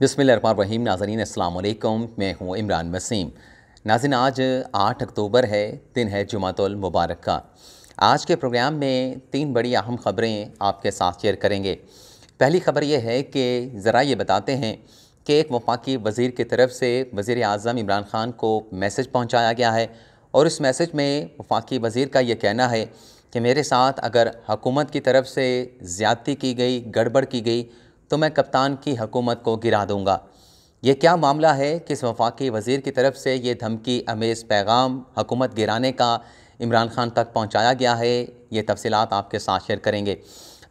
बिसमान रहीम नाजरीन अल्लाम मैं हूँ इमरान वसीम नाजिन आज आठ अक्टूबर है दिन है मुबारक का आज के प्रोग्राम में तीन बड़ी अहम ख़बरें आपके साथ शेयर करेंगे पहली ख़बर यह है कि ज़रा ये बताते हैं कि एक वफाकी वज़ीर की तरफ से वज़ी अजम इमरान ख़ान को मैसेज पहुँचाया गया है और इस मैसेज में वफाकी वज़ीर का ये कहना है कि मेरे साथ अगर हकूमत की तरफ से ज़्यादती की गई गड़बड़ की गई तो मैं कप्तान की हकूमत को गिरा दूँगा ये क्या मामला है कि इस वफाकी वज़ी की तरफ से ये धमकी अमेज़ पैगाम हकूमत गिराने का इमरान खान तक पहुँचाया गया है ये तफसीत आपके साथ शेयर करेंगे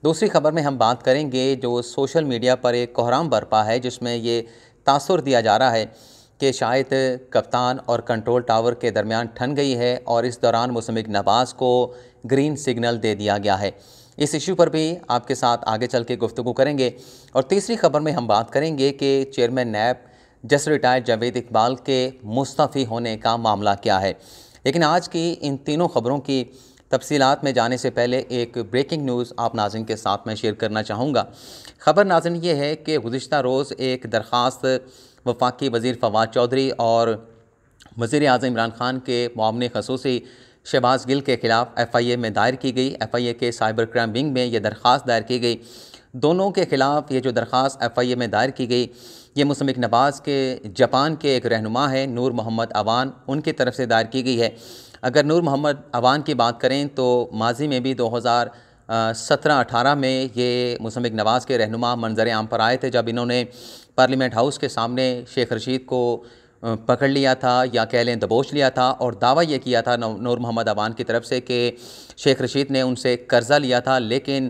दूसरी खबर में हम बात करेंगे जो सोशल मीडिया पर एक कोहराम बरपा है जिसमें ये तासर दिया जा रहा है कि शायद कप्तान और कंट्रोल टावर के दरमियान ठन गई है और इस दौरान मुसमिक नवाज़ को ग्रीन सिग्नल दे दिया गया है इस इश्यू पर भी आपके साथ आगे चल के गुफ्तु करेंगे और तीसरी खबर में हम बात करेंगे कि chairman NAB just retired Javed Iqbal के मुस्तफ़ी होने का मामला क्या है लेकिन आज की इन तीनों खबरों की तफसीत में जाने से पहले एक ब्रेकिंग न्यूज़ आप नाजिन के साथ मैं शेयर करना चाहूँगा ख़बर नाजिन ये है कि गुज्त रोज़ एक दरख्वास्त वफाकी वज़ी फवाद चौधरी और वज़ी अजम इमरान खान के मामले खसूसी शहबाज गिल के खिलाफ ए में दायर की गई ए के साइबर क्राइम विंग में ये दरख्वास्त दायर की गई दोनों के ख़िलाफ़ ये जो दरख्वास्त ए में दायर की गई ये मुसमिक नवाज़ के जापान के एक रहनुमा है नूर मोहम्मद अवान उनकी तरफ से दायर की गई है अगर नूर मोहम्मद अवान की बात करें तो माजी में भी दो हज़ार सत्रह अठारह में ये मुसमिक नवाज़ के रहनुमा मंजर आम पर आए थे जब इन्होंने पार्लियामेंट हाउस के सामने शेख रशीद को पकड़ लिया था या कह लें दबोच लिया था और दावा ये किया था नूर मोहम्मद अवान की तरफ से कि शेख रशीद ने उनसे कर्ज़ा लिया था लेकिन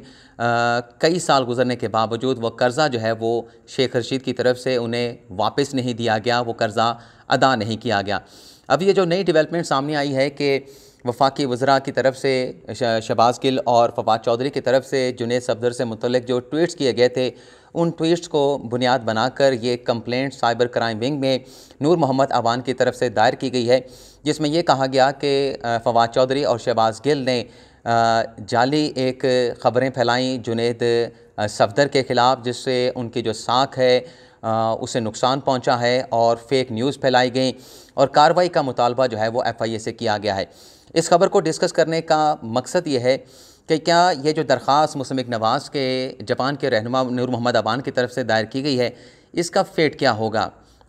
कई साल गुजरने के बावजूद वह कर्ज़ा जो है वो शेख रशीद की तरफ से उन्हें वापस नहीं दिया गया वो कर्ज़ा अदा नहीं किया गया अब ये जो नई डेवलपमेंट सामने आई है कि वफाकी वजरा की तरफ से शबाज़ गिल और फवाद चौधरी की तरफ से जुनेद सफदर से मुतलिक जो ट्वीट्स किए गए थे उन ट्वीट्स को बुनियाद बनाकर ये कंप्लेंट साइबर क्राइम विंग में नूर मोहम्मद अवान की तरफ से दायर की गई है जिसमें यह कहा गया कि फवाद चौधरी और शहबाज गिल ने जाली एक ख़बरें फैलाईं जुनेद सफदर के ख़िलाफ़ जिससे उनकी जो साख है उसे नुकसान पहुंचा है और फेक न्यूज़ फैलाई गई और कार्रवाई का मुतालबा जो है वो एफ आई ए से किया गया है इस खबर को डिस्कस करने का मकसद ये है कि क्या ये जो दरख्वास मुसमिक नवाज़ के जापान के रहनुमा नूर मोहम्मद अबान की तरफ से दायर की गई है इसका फेट क्या होगा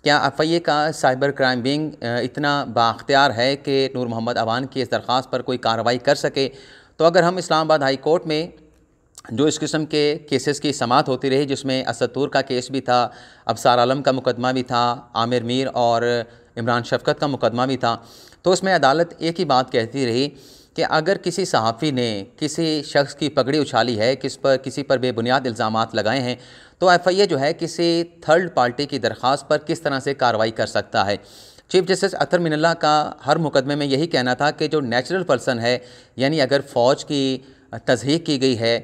क्या एफ आई ए का साइबर क्राइम विंग इतना बाख्तियार है कि नूर मोहम्मद अवान की इस दरख्वास्त पर कोई कार्रवाई कर सके तो अगर हम इस्लामाबाद हाई कोर्ट में जो इस किस्म के केसेस की समात होती रही जिसमें असदूर का केस भी था अबसार आलम का मुकदमा भी था आमिर मीर और इमरान शफकत का मुकदमा भी था तो उसमें अदालत एक ही बात कहती रही कि अगर किसी सहाफ़ी ने किसी शख्स की पगड़ी उछाली है किस पर किसी पर बेबुनियाद इल्ज़ाम लगाए हैं तो एफ आई ए जो है किसी थर्ड पार्टी की दरख्वास पर किस तरह से कार्रवाई कर सकता है चीफ जस्टिस अतर मिनल्ला का हर मुकदमे में यही कहना था कि जो नेचुरल पर्सन है यानी अगर फ़ौज की तजहीक की गई है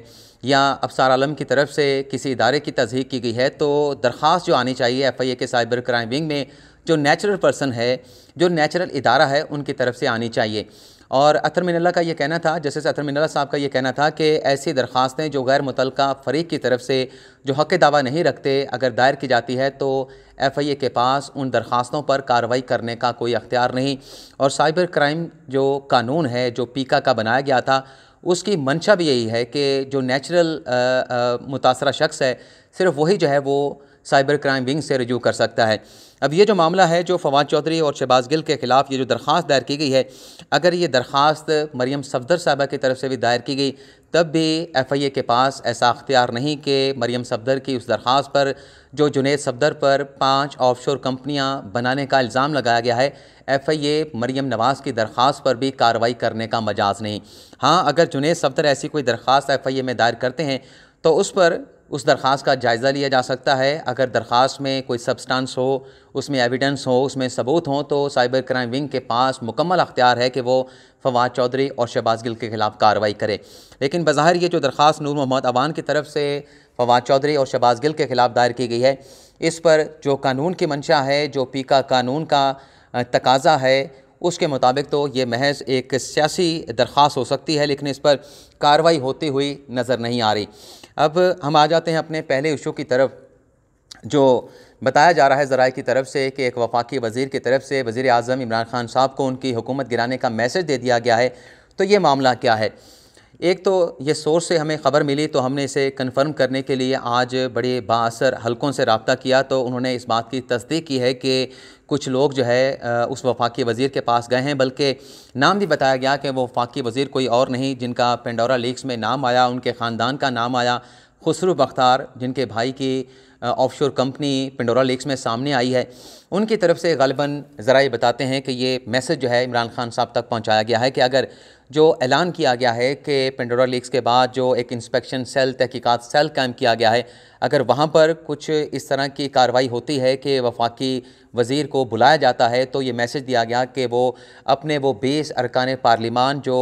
या अफसार आलम की तरफ से किसी इदारे की तजहीक की गई है तो दरख्वास्त जो आनी चाहिए एफ आई ए के साइबर क्राइम विंग में जो नेचुरल पर्सन है जो नेचुरल इदारा है उनकी तरफ से आनी चाहिए और अतर मिनला का यह कहना था जस्टिस अतर मिनला साहब का यह कहना था कि ऐसी दरख्वास्तें जो गैर मुतल फ़रीक की तरफ से जो हक दावा नहीं रखते अगर दायर की जाती है तो एफ़ आई ए के पास उन दरख्वास्तों पर कार्रवाई करने का कोई अख्तियार नहीं और साइबर क्राइम जो कानून है जो पीका का बनाया गया था उसकी मंशा भी यही है कि जो नेचुरल मुतासरा शख्स है सिर्फ वही जो है वो साइबर क्राइम विंग से रजू कर सकता है अब ये जो मामला है जो फवाद चौधरी और शहबाज गिल के खिलाफ ये जो दरख्वास्त दायर की गई है अगर ये दरख्वास्त मरीम सफदर साहबा की तरफ से भी दायर की गई तब भी एफ़ आई ए के पास ऐसा अख्तियार नहीं कि मरीम सफदर की उस दरख्वास्त पर जो जुनेद सफदर पर पाँच ऑफशोर कंपनियां बनाने का इल्ज़ाम लगाया गया है एफ़ आई ए मरीम नवाज़ की दरख्वास्त पर भी कार्रवाई करने का मजाज नहीं हाँ अगर जुनेद सफदर ऐसी कोई दरख्वास्त एफ़ आई ए में दायर करते हैं तो उस पर उस दरख्वास्त का जायज़ा लिया जा सकता है अगर दरख्वास्त में कोई सब्सटेंस हो उसमें एविडेंस हो उसमें सबूत हों तो साइबर क्राइम विंग के पास मुकम्मल अख्तियार है कि वो फवाद चौधरी और शहबाज गिल के ख़िलाफ़ कार्रवाई करे लेकिन बाहर ये जो दरख्वास्त नूर मोहम्मद अवान की तरफ से फवाद चौधरी और शहबाज गिल के ख़िलाफ़ दायर की गई है इस पर जो कानून की मंशा है जो पीका कानून का तकाजा है उसके मुताबिक तो ये महज एक सियासी दरख्वास्त हो सकती है लेकिन इस पर कार्रवाई होती हुई नज़र नहीं आ रही अब हम आ जाते हैं अपने पहले इशू की तरफ जो बताया जा रहा है ज़रा की तरफ से कि एक वफाकी वज़ी की तरफ से वज़ी अजम इमरान खान साहब को उनकी हुकूमत गिराने का मैसेज दे दिया गया है तो ये मामला क्या है एक तो ये सोर्स से हमें ख़बर मिली तो हमने इसे कन्फर्म करने के लिए आज बड़े बासर हलकों से रबता किया तो उन्होंने इस बात की तस्दीक की है कि कुछ लोग जो है उस वफाकी वज़ीर के पास गए हैं बल्कि नाम भी बताया गया कि वो वफाकी वज़ीर कोई और नहीं जिनका पेंडोरा लीक्स में नाम आया उनके ख़ानदान का नाम आया खसरू बख्तार जिनके भाई की ऑफशोर कंपनी पिंडोरा लेक्स में सामने आई है उनकी तरफ से गलबन ज़रा बताते हैं कि ये मैसेज जो है इमरान खान साहब तक पहुँचाया गया है कि अगर जो ऐलान किया गया है कि पेंडोरा लीक्स के बाद जो एक इंस्पेक्शन सेल तहकीकात सेल कायम किया गया है अगर वहाँ पर कुछ इस तरह की कार्रवाई होती है कि वफाकी वज़ीर को बुलाया जाता है तो ये मैसेज दिया गया कि वो अपने वो बीस अरकान पार्लिमान जो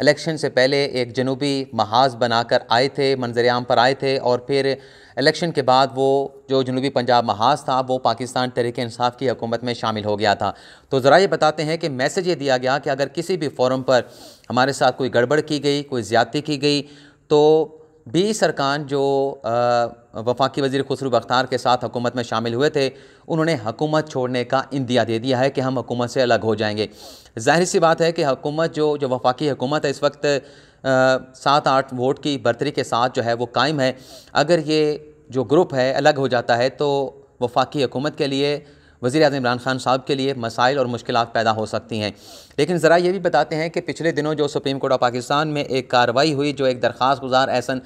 इलेक्शन से पहले एक जनूबी महाज बनाकर आए थे मंजर पर आए थे और फिर इलेक्शन के बाद वो जो जनूबी पंजाब महाज था वो पाकिस्तान तहरीक इंसाफ की हुकूमत में शामिल हो गया था तो ज़रा ये बताते हैं कि मैसेज ये दिया गया कि अगर किसी भी फोरम पर हमारे साथ कोई गड़बड़ की गई कोई ज़्यादती की गई तो बी सरकान जो वफाकी वजीर खसरू बख्तार के साथ हुकूमत में शामिल हुए थे उन्होंने हुकूमत छोड़ने का इंदिया दे दिया है कि हम हुकूमत से अलग हो जाएंगे जाहिर सी बात है कि हुकूमत जो जो वफाकी हुकूमत है इस वक्त सात आठ वोट की बर्तरी के साथ जो है वो कायम है अगर ये जो ग्रुप है अलग हो जाता है तो वफाकी हुकूमत के लिए वज़ी अजम इमरान खान साहब के लिए मसाइल और मुश्किल पैदा हो सकती हैं लेकिन ज़रा ये भी बताते हैं कि पिछले दिनों जो सुप्रीम कोर्ट ऑफ पाकिस्तान में एक कार्रवाई हुई जो एक दरख्वास गुजार एहसन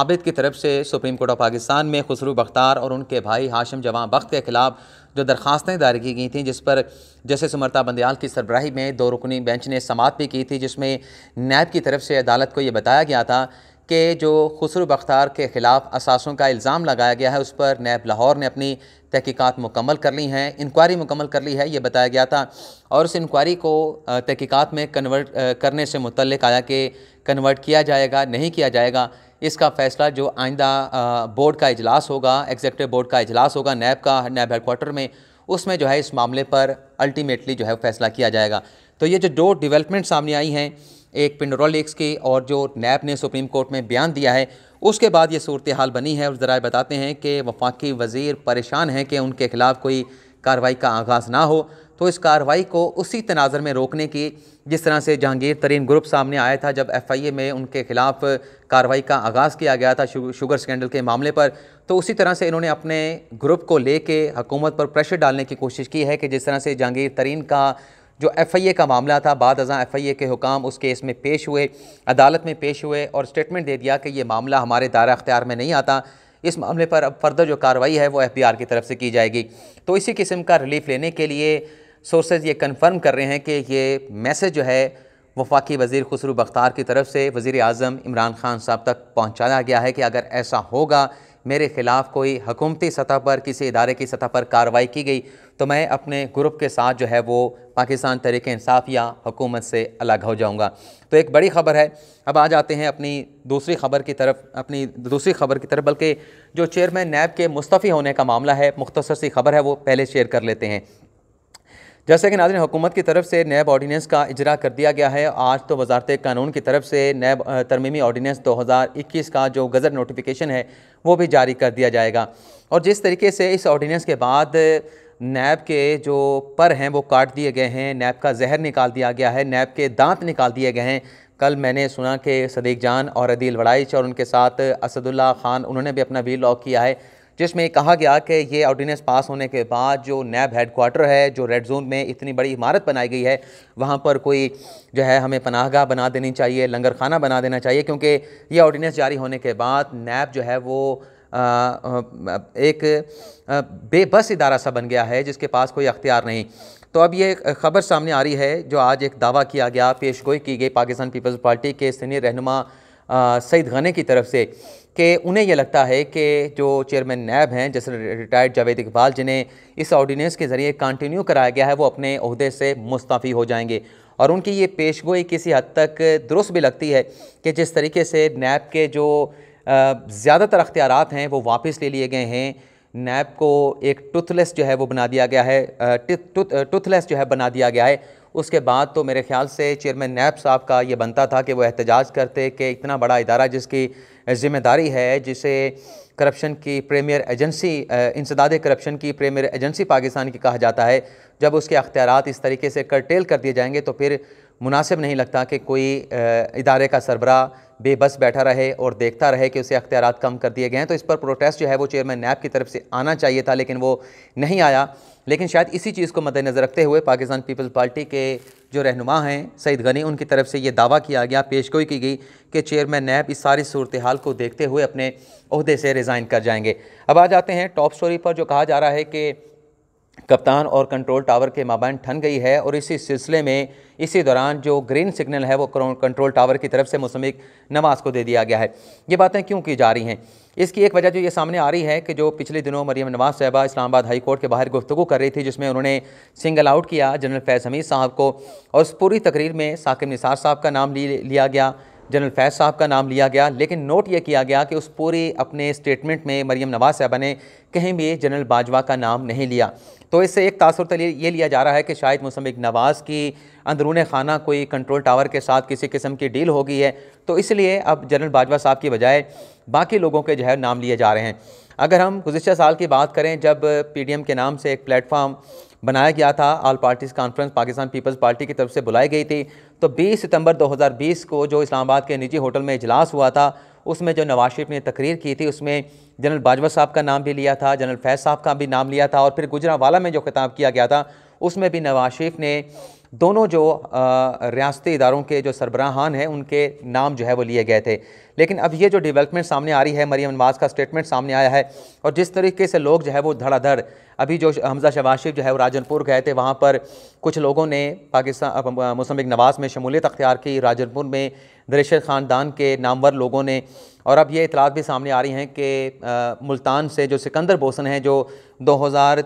आबिद की तरफ से सुप्रीम कोर्ट ऑफ पाकिस्तान में खसरू बख्तार और उनके भाई हाशम जवां बख्त के ख़िलाफ़ जो दरख्वास्तें दायर की गई थी जिस पर जैसे सुमरता बंदयाल की सरबराही में दो रुकनी बेंच ने समात भी की थी जिसमें नैब की तरफ से अदालत को ये बताया गया था के जो खसरू बख्तार के ख़िलाफ़ असासों का इल्ज़ाम लगाया गया है उस पर नैब लाहौर ने अपनी तहकीक़ात मुकम्मल कर ली हैं इंक्वायरी मुकम्मल कर ली है ये बताया गया था और उस इंक्वायरी को तहकीक़ात में कन्वर्ट करने से मुतल आया कि कन्वर्ट किया जाएगा नहीं किया जाएगा इसका फ़ैसला जो आइंदा बोर्ड का अजलास होगा एग्जेक्टिव बोर्ड का अजलास होगा नैब का नैब हेडकोार्टर में उसमें जो है इस मामले पर अल्टीमेटली जो है फैसला किया जाएगा तो ये जो दो डिवेलपमेंट सामने आई हैं एक पिंडोरोलिक्स की और जो नैब ने सुप्रीम कोर्ट में बयान दिया है उसके बाद ये सूरत हाल बनी है और ज़रा बताते हैं कि वफाकी वजीर परेशान हैं कि उनके खिलाफ कोई कार्रवाई का आगाज़ ना हो तो इस कार्रवाई को उसी तनाजर में रोकने की जिस तरह से जहांगीर तरीन ग्रुप सामने आया था जब एफ आई ए में उनके खिलाफ कार्रवाई का आगाज़ किया गया था शुगर स्कैंडल के मामले पर तो उसी तरह से इन्होंने अपने ग्रुप को ले कर हकूमत पर प्रेशर डालने की कोशिश की है कि जिस तरह से जहांगीर तरीन का जो एफ़ आई ए का मामला था बाद अजा एफ़ आई ए के हुकाम उस केस में पेश हुए अदालत में पेश हुए और स्टेटमेंट दे दिया कि ये मामला हमारे दायरा अख्तियार में नहीं आता इस मामले पर अब फर्दर जो कार्रवाई है वो एफ बी आर की तरफ से की जाएगी तो इसी किस्म का रिलीफ लेने के लिए सोर्सेज ये कन्फर्म कर रहे हैं कि ये मैसेज जो है वफाकी वज़ी खसरू बख्तार की तरफ से वज़ी अजम इमरान खान साहब तक पहुँचाया गया है कि अगर ऐसा होगा मेरे ख़िलाफ़ कोई हकूमती सतह पर किसी इदारे की सतह पर कार्रवाई की गई तो मैं अपने ग्रुप के साथ जो है वो पाकिस्तान तरीके इंसाफ या हुकूमत से अलग हो जाऊंगा तो एक बड़ी ख़बर है अब आ जाते हैं अपनी दूसरी खबर की तरफ अपनी दूसरी खबर की तरफ बल्कि जो चेयरमैन नैब के मुस्तफ़ी होने का मामला है मुख्तर सी खबर है वो पहले शेयर कर लेते हैं जैसा कि नाजन हुकूमत की तरफ से नैब ऑर्डीनेंस का इजरा कर दिया गया है आज तो वजारत कानून की तरफ से नैब तरमीमी ऑर्डीनेंस 2021 का जो गज़र नोटिफिकेशन है वो भी जारी कर दिया जाएगा और जिस तरीके से इस ऑर्डीनेंस के बाद नैब के जो पर हैं वो काट दिए गए हैं नैब का जहर निकाल दिया गया है नैब के दांत निकाल दिए गए हैं कल मैंने सुना कि सदीक जान और अदील वड़ाइच और उनके साथ असदुल्ला ख़ान उन्होंने भी अपना वी लॉक किया है जिसमें कहा गया कि ये ऑर्डीनेंस पास होने के बाद जो नैब हेड क्वार्टर है जो रेड जोन में इतनी बड़ी इमारत बनाई गई है वहाँ पर कोई जो है हमें पनाहगाह बना देनी चाहिए लंगर खाना बना देना चाहिए क्योंकि ये ऑर्डीनेंस जारी होने के बाद नैब जो है वो एक बेबस इदारा सा बन गया है जिसके पास कोई अख्तियार नहीं तो अब ये खबर सामने आ रही है जो आज एक दावा किया गया पेश गोई की गई पाकिस्तान पीपल्स पार्टी के सीनियर रहनुमा सईद गने की तरफ से कि उन्हें यह लगता है कि जो चेयरमैन नैब हैं जैसे रिटायर्ड जावेद इकबाल जिन्हें इस ऑर्डीनेंस के ज़रिए कंटिन्यू कराया गया है वो अपने अहदे से मुस्तफ़ी हो जाएंगे और उनकी ये पेशगोई किसी हद तक दुरुस्त भी लगती है कि जिस तरीके से नैब के जो ज़्यादातर अख्तियार हैं वो वापस ले लिए गए हैं नैब को एक टूथलेस जो है वो बना दिया गया है टूथलेस जो है बना दिया गया है उसके बाद तो मेरे ख्याल से चेयरमैन नैब साहब का ये बनता था कि वो एहतजाज करते कि इतना बड़ा इदारा जिसकी ज़िम्मेदारी है जिसे करप्शन की प्रीमियर एजेंसी इंसदाद करप्शन की प्रीमियर एजेंसी पाकिस्तान की कहा जाता है जब उसके अख्तियार इस तरीके से करटेल कर दिए जाएंगे तो फिर मुनासिब नहीं लगता कि कोई इदारे का सरबरा बेबस बैठा रहे और देखता रहे कि उसे अख्तियार कम कर दिए गए हैं तो इस पर प्रोटेस्ट जो है वो चेयरमैन नैब की तरफ से आना चाहिए था लेकिन वो नहीं आया लेकिन शायद इसी चीज़ को मद्देनज़र रखते हुए पाकिस्तान पीपल्स पार्टी के जो रहनुमा हैं सईद गनी उनकी तरफ से ये दावा किया गया पेशगोई की गई कि चेयरमैन नैब इस सारी सूरत हाल को देखते हुए अपने अहदे से रिज़ाइन कर जाएंगे अब आ जाते हैं टॉप स्टोरी पर जो कहा जा रहा है कि कप्तान और कंट्रोल टावर के माबैन ठन गई है और इसी सिलसिले में इसी दौरान जो ग्रीन सिग्नल है वो कंट्रोल टावर की तरफ से मौसमिक नमाज को दे दिया गया है ये बातें क्यों की जा रही हैं इसकी एक वजह जो ये सामने आ रही है कि जो पिछले दिनों मरीम नवाज साहबा इस्लामाबाद हाई कोर्ट के बाहर गुफ्तु कर रही थी जिसमें उन्होंने सिंगल आउट किया जनरल फैज़ हमीद साहब को और उस पूरी तकरीर में साकिब निसार साहब का नाम लिया गया जनरल फैज साहब का नाम लिया गया लेकिन नोट ये किया गया कि उस पूरे अपने स्टेटमेंट में मरीम नवाज साहबा ने कहीं भी जनरल बाजवा का नाम नहीं लिया तो इससे एक तासर तली ये लिया जा रहा है कि शायद मुसमिक नवाज़ की अंदरून खाना कोई कंट्रोल टावर के साथ किसी किस्म की डील हो गई है तो इसलिए अब जनरल बाजवा साहब की बजाय बाकी लोगों के जो है नाम लिए जा रहे हैं अगर हम गुजशत साल की बात करें जब पी डी एम के नाम से एक प्लेटफॉर्म बनाया गया था all parties conference Pakistan Peoples Party की तरफ से बुलाई गई थी तो 20 सितंबर 2020 को जो इस्लामाबाद के निजी होटल में इजलास हुआ था उसमें जो नवाज शरीफ ने तकरीर की थी उसमें जनरल बाजवा साहब का नाम भी लिया था जनरल फैज साहब का भी नाम लिया था और फिर गुजरावाला में जो खिताब किया गया था उसमें भी नवाज शरीफ ने दोनों जो रियासती इदारों के जो सरबराहान हैं उनके नाम जो है वो लिए गए थे लेकिन अब ये जो डेवलपमेंट सामने आ रही है मरीम नवाज़ का स्टेटमेंट सामने आया है और जिस तरीके से लोग जो है वो धड़ाधड़ अभी जो हमज़ा शबाशिफ जो है वो राजनपुर गए थे वहाँ पर कुछ लोगों ने पाकिस्तान मुसमिक नवाज़ में शमूलियत अख्तियार की राजनपुर में दरेशर ख़ानदान के नामवर लोगों ने और अब ये इतलात भी सामने आ रही हैं कि मुल्तान से जो सिकंदर बोसन हैं जो दो हज़ार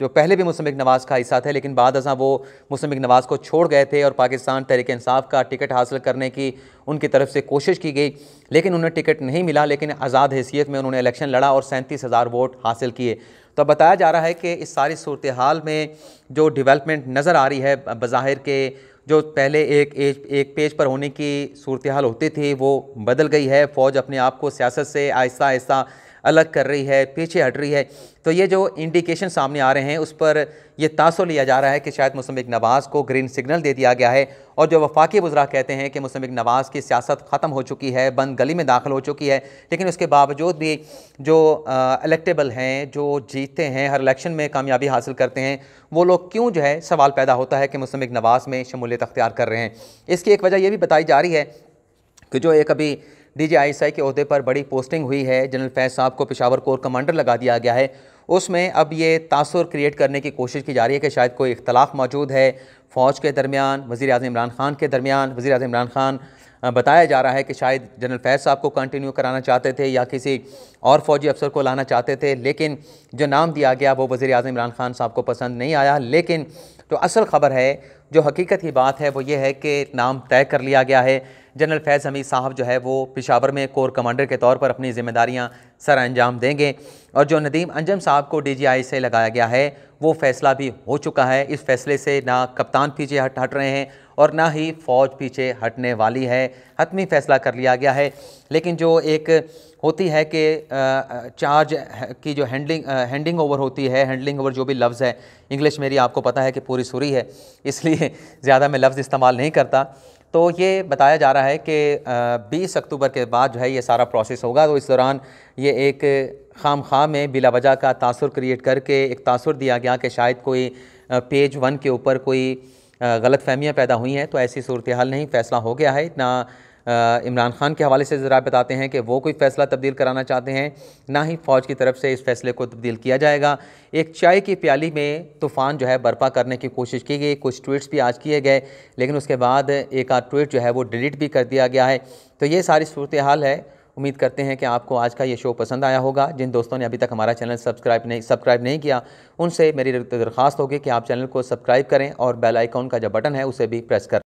जो पहले भी मुसमिक नवाज़ का हिस्सा थे लेकिन बाद वो मुस्लिम नवाज़ को छोड़ गए थे और पाकिस्तान तहरीक इंसाफ का टिकट हासिल करने की उनकी तरफ से कोशिश की गई लेकिन उन्हें टिकट नहीं मिला लेकिन आज़ाद हैसियत में उन्होंने इलेक्शन लड़ा और सैंतीस हज़ार वोट हासिल किए तो बताया जा रहा है कि इस सारी सूरत हाल में जो डिवेलपमेंट नज़र आ रही है बज़ाहिर के जो पहले एक एज एक पेज पर होने की सूरत हाल होती थी वो बदल गई है फ़ौज अपने आप को सियासत से आहिस्ता आहिस्ता अलग कर रही है पीछे हट रही है तो ये जो इंडिकेशन सामने आ रहे हैं उस पर यह तासो लिया जा रहा है कि शायद मुसमिक नवाज़ को ग्रीन सिग्नल दे दिया गया है और जो वफाकी बुजरा कहते हैं कि मुसमिक नवाज़ की सियासत ख़त्म हो चुकी है बंद गली में दाखिल हो चुकी है लेकिन उसके बावजूद भी जो इलेक्टेबल हैं जो जीतते हैं हर इलेक्शन में कामयाबी हासिल करते हैं वो लोग क्यों जो है सवाल पैदा होता है कि मुसमिक नवाज़ में शमूलियत अख्तियार कर रहे हैं इसकी एक वजह यह भी बताई जा रही है कि जो एक अभी डीजीआईएसआई के अहदे पर बड़ी पोस्टिंग हुई है जनरल फैज साहब को पिशावर कोर कमांडर लगा दिया गया है उसमें अब ये तासर क्रिएट करने की कोशिश की जा रही है कि शायद कोई इख्तलाफ मौजूद है फ़ौज के दरमियान वज़ी अजम इमरान खान के दरमियान वज़ी अजम इमरान खान बताया जा रहा है कि शायद जनरल फैज साहब को कंटिन्यू कराना चाहते थे या किसी और फौजी अफसर को लाना चाहते थे लेकिन जो नाम दिया गया वो वज़ी अजम इमरान खान साहब को पसंद नहीं आया लेकिन तो असल ख़बर है जो हकीकत की बात है वो ये है कि नाम तय कर लिया गया है जनरल फैज़ हमीद साहब जो है वो पिशावर में कोर कमांडर के तौर पर अपनी ज़िम्मेदारियाँ सर अंजाम देंगे और जो नदीम अंजम साहब को डी जी आई से लगाया गया है वो फ़ैसला भी हो चुका है इस फैसले से ना कप्तान पीछे हट हट रहे हैं और ना ही फ़ौज पीछे हटने वाली है हतमी फैसला कर लिया गया है लेकिन जो एक होती है कि चार्ज की जो हैंडलिंग हैंडिंग ओवर होती है हैंडलिंग ओवर जो भी लफ्ज़ है इंग्लिश मेरी आपको पता है कि पूरी सुरी है इसलिए ज़्यादा मैं लफ्ज़ इस्तेमाल नहीं करता तो ये बताया जा रहा है कि 20 अक्टूबर के बाद जो है ये सारा प्रोसेस होगा तो इस दौरान ये एक खाम खाम में बिला वजह का तासर क्रिएट करके एक तासर दिया गया कि शायद कोई पेज वन के ऊपर कोई गलत फहमियाँ पैदा हुई हैं तो ऐसी सूरत हाल नहीं फ़ैसला हो गया है ना इमरान खान के हवाले से ज़रा बताते हैं कि वो कोई फ़ैसला तब्दील कराना चाहते हैं ना ही फ़ौज की तरफ से इस फैसले को तब्दील किया जाएगा एक चाय की प्याली में तूफ़ान जो है बर्पा करने की कोशिश की गई कुछ ट्वीट्स भी आज किए गए लेकिन उसके बाद एक आध ट्वीट जो है वो डिलीट भी कर दिया गया है तो ये सारी सूरत हाल है उम्मीद करते हैं कि आपको आज का ये शो पसंद आया होगा जिन दोस्तों ने अभी तक हमारा चैनल सब्सक्राइब नहीं सब्सक्राइब नहीं किया उनसे मेरी दरख्वास्त होगी कि आप चैनल को सब्सक्राइब करें और बेल आइकॉन का जो बटन है उसे भी प्रेस करें